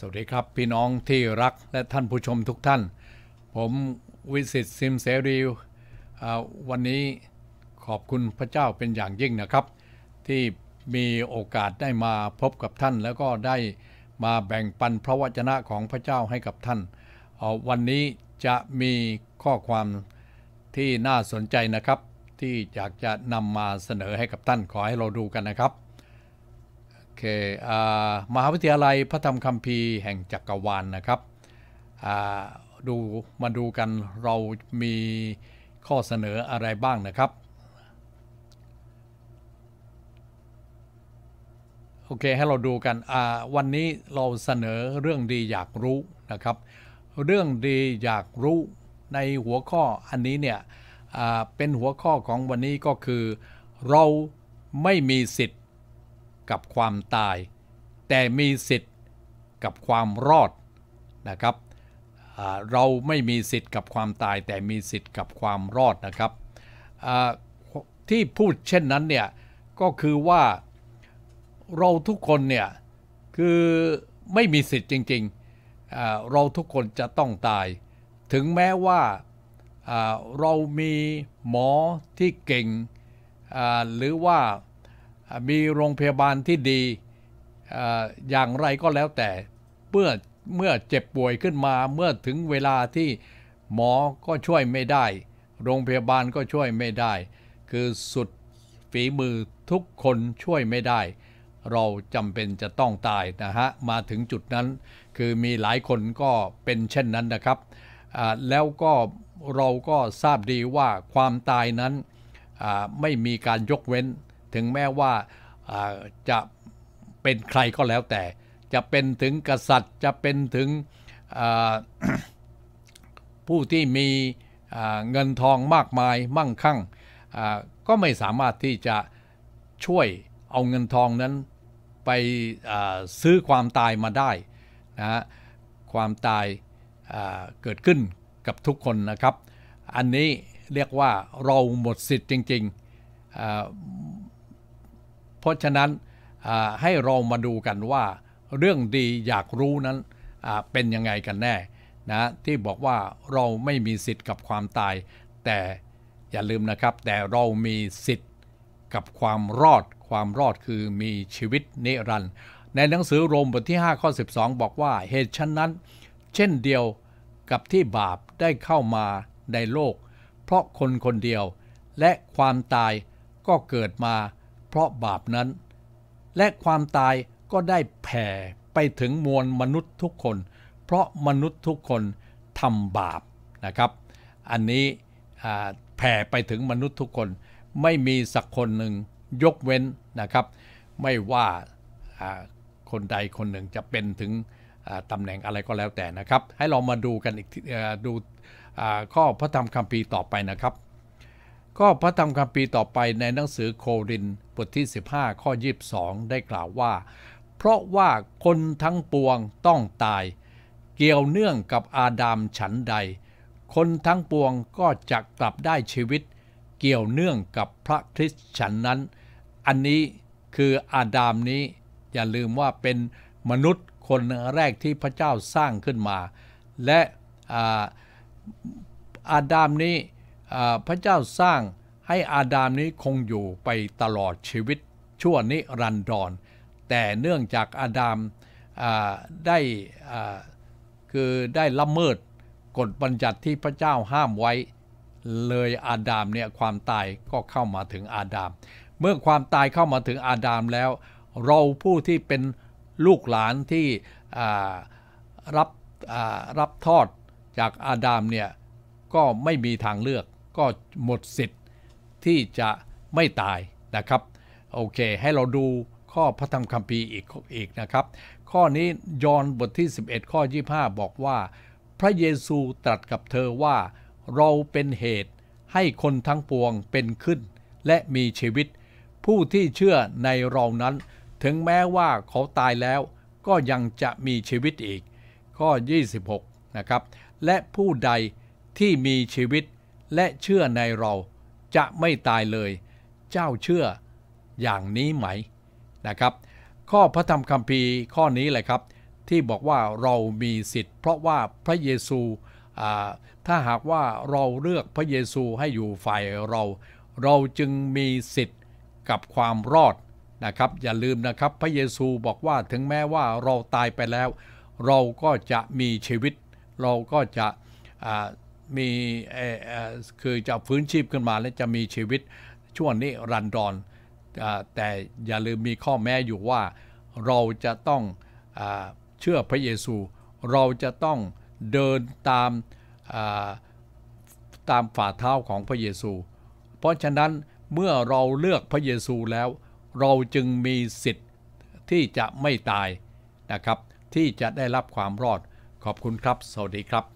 สวัสดีครับ พี่น้องที่รักและท่านผู้ชมทุกท่าน ผมวิสิตซิมเสรีวันนี้ขอบคุณพระเจ้าเป็นอย่างยิ่งนะครับ ที่มีโอกาสได้มาพบกับท่าน แล้วก็ได้มาแบ่งปันพระวจนะของพระเจ้าให้กับท่านวันนี้จะมีข้อความที่น่าสนใจนะครับ ที่อยากจะนำมาเสนอให้กับท่าน ขอให้เราดูกันนะครับเคมหาวิทยาลัยพระธรรมคัมภีร์แห่งจักรวาลนนะครับดูมาดูกันเรามีข้อเสนออะไรบ้างนะครับ โอเค ให้เราดูกันวันนี้เราเสนอเรื่องดีอยากรู้นะครับ เรื่องดีอยากรู้ในหัวข้ออันนี้เนี่ยเป็นหัวข้อของวันนี้ก็คือเราไม่มีสิทธิกับความตายแต่มีสิทธิ์กับความรอด นะครับเราไม่มีสิทธิ์กับความตายแต่มีสิทธิ์กับความรอดนะครับที่พูดเช่นนั้นเนี่ยก็คือว่าเราทุกคนเนี่ยคือไม่มีสิทธิ์จริงๆเราทุกคนจะต้องตาย ถึงแม้ว่าเรามีหมอที่เก่งหรือว่ามีโรงพยาบาลที่ดี อย่างไรก็แล้วแต่เมื่อเมื่อเจ็บป่วยขึ้นมาเมื่อถึงเวลาที่หมอก็ช่วยไม่ได้ โรงพยาบาลก็ช่วยไม่ได้ คือสุดฝีมือทุกคนช่วยไม่ได้ เราจำเป็นจะต้องตายนะฮะมาถึงจุดนั้น คือมีหลายคนก็เป็นเช่นนั้นนะครับแล้วก็เราก็ทราบดีว่าความตายนั้นไม่มีการยกเว้นถึงแม้ว่าจะเป็นใครก็แล้วแต่จะเป็นถึงกษัตริย์จะเป็นถึงผู้ที่มีเงินทองมากมายมั่งคั่งก็ไม่สามารถที่จะช่วยเอาเงินทองนั้นไปซื้อความตายมาได้นะฮะความตายเกิดขึ้นกับทุกคนนะครับ อันนี้เรียกว่าเราหมดสิทธิ์จริงๆราะฉะนั้นให้เรามาดูกันว่าเรื่องดีอยากรู้นั้นเป็นยังไงกันแน่ นะที่บอกว่าเราไม่มีสิทธิ์กับความตาย แต่อย่าลืมนะครับแต่เรามีสิทธิ์กับความรอด ความรอดคือมีชีวิตนิรันดร์ในหนังสือโรมบทที่5ข้อ12 บอกว่าเหตุฉะนั้น เช่นเดียวกับที่บาปได้เข้ามาในโลก เพราะคนคนเดียวและความตายก็เกิดมาราะบาปนั้นและความตายก็ได้แผ่ไปถึงมวลมนุษย์ทุกคน เพราะมนุษย์ทุกคนทำบาปนะครับ อันนี้แผ่ไปถึงมนุษย์ทุกคน ไม่มีสักคนหนึ่งยกเว้นนะครับ ไม่ว่าคนใดคนหนึ่งจะเป็นถึงตำแหน่งอะไรก็แล้วแต่นะครับ ให้เรามาดูกันอีกดูข้อพระธรรมคัมภีร์ต่อไปนะครับก็พระธรรมคัมภีร์ต่อไปในหนังสือโครินบทที่15ข้อ22 ได้กล่าวว่า เพราะว่าคนทั้งปวงต้องตาย เกี่ยวเนื่องกับอาดามฉันใด คนทั้งปวงก็จะกลับได้ชีวิต เกี่ยวเนื่องกับพระคริสต์ฉันนั้น อันนี้คืออาดามนี้อย่าลืมว่าเป็นมนุษย์คนแรกที่พระเจ้าสร้างขึ้นมา และอาอาดามนี้พระเจ้าสร้างให้อาดามนี้คงอยู่ไปตลอดชีวิตชั่วนิรันดรแต่เนื่องจากอาดามได้คือได้ละเมิดกฎบัญญัติที่พระเจ้าห้ามไว้ เลยอาดามเนี่ยความตายก็เข้ามาถึงอาดาม เมื่อความตายเข้ามาถึงอาดามแล้ว เราผู้ที่เป็นลูกหลานที่รับรับทอดจากอาดามเนี่ยก็ไม่มีทางเลือกก็หมดสิทธิ์ที่จะไม่ตายนะครับ โอเคให้เราดูข้อพระธรรมคัมภีร์อีกอีกนะครับ ข้อนี้ยอห์นบทที่ 11 ข้อ 25 บอกว่า พระเยซูตรัสกับเธอว่าเราเป็นเหตุให้คนทั้งปวงเป็นขึ้น และมีชีวิต ผู้ที่เชื่อในเรานั้น ถึงแม้ว่าเขาตายแล้วก็ยังจะมีชีวิตอีก ข้อ 26 นะครับ และผู้ใดที่มีชีวิตและเชื่อในเราจะไม่ตายเลย เจ้าเชื่ออย่างนี้ไหมนะครับ ข้อพระธรรมคัมภีร์ข้อนี้แหละครับ ที่บอกว่าเรามีสิทธิ์เพราะว่าพระเยซูถ้าหากว่าเราเลือกพระเยซูให้อยู่ฝ่ายเรา เราจึงมีสิทธิ์กับความรอดนะครับ อย่าลืมนะครับพระเยซูบอกว่าถึงแม้ว่าเราตายไปแล้ว เราก็จะมีชีวิต เราก็จะมีคือจะฟื้นชีพขึ้นมา และจะมีชีวิตช่วงนี้รันดอนแต่อย่าลืมมีข้อแม้อยู่ว่าเราจะต้องเชื่อพระเยซู เราจะต้องเดินตามตามฝ่าเท้าของพระเยซู เพราะฉะนั้นเมื่อเราเลือกพระเยซูแล้ว เราจึงมีสิทธิ์ ที่จะไม่ตายนะครับ ที่จะได้รับความรอดขอบคุณครับ สวัสดีครับ